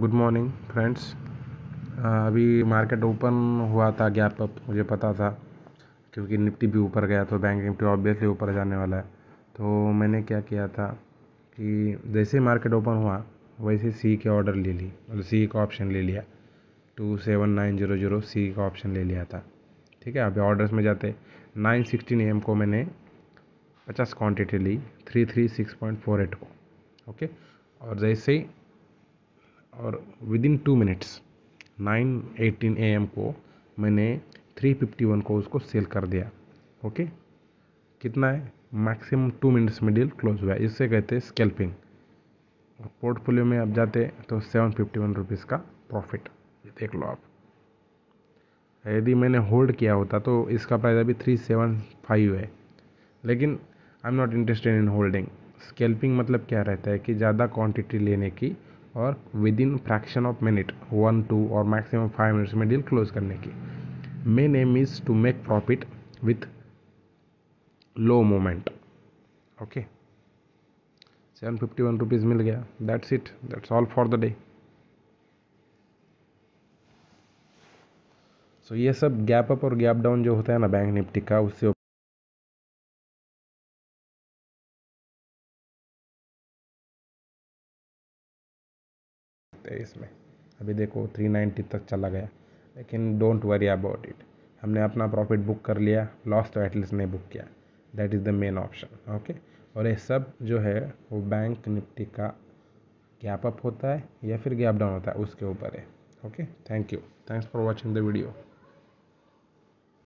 good morning friends अभी market open हुआ था गैप अप मुझे पता था क्योंकि निफ्टी भी ऊपर गया तो बैंक निफ्टी ऑब्वियसली ऊपर जाने वाला है तो मैंने क्या किया था कि जैसे मार्केट ओपन हुआ वैसे सी के ऑर्डर ले ली मतलब सी का ऑप्शन ले लिया two seven nine zero zero C का ऑप्शन ले लिया था ठीक है अभी ऑर्डर्स में जाते नाइन सिक्सटीन एम को मैंने पचास क्वान्टिटी ली three three six point four eight को ओके और जैसे ही और within two minutes nine eighteen A M को मैंने थ्री फिफ्टी वन को उसको सेल कर दिया ओके कितना है मैक्सिमम टू मिनट्स में डील क्लोज हुआ इससे कहते हैं स्केल्पिंग पोर्टफोलियो में आप जाते तो सेवन फिफ्टी वन रुपीज़ का प्रॉफिट देख लो आप यदि मैंने होल्ड किया होता तो इसका प्राइस अभी थ्री सेवन फाइव है लेकिन I am not interested in holding scalping मतलब क्या रहता है कि ज़्यादा क्वांटिटी लेने की और within fraction of minute one two और मैक्सिमम फाइव मिनट्स में डील क्लोज करने की main aim is to make profit with low moment okay seven fifty one rupees मिल गया that's it that's all for the day so ये सब gap up और gap down जो होता है ना बैंक निफ्टी का उससे सकते हैं इसमें अभी देखो थ्री नाइन्टी तक चला गया लेकिन डोंट वरी अबाउट इट हमने अपना प्रॉफिट बुक कर लिया लॉस तो एटलीस्ट नहीं बुक किया that is the main option okay और ये सब जो है वो बैंक निफ्टी का गैप अप होता है या फिर गैप डाउन होता है उसके ऊपर है okay thank you thanks for watching the video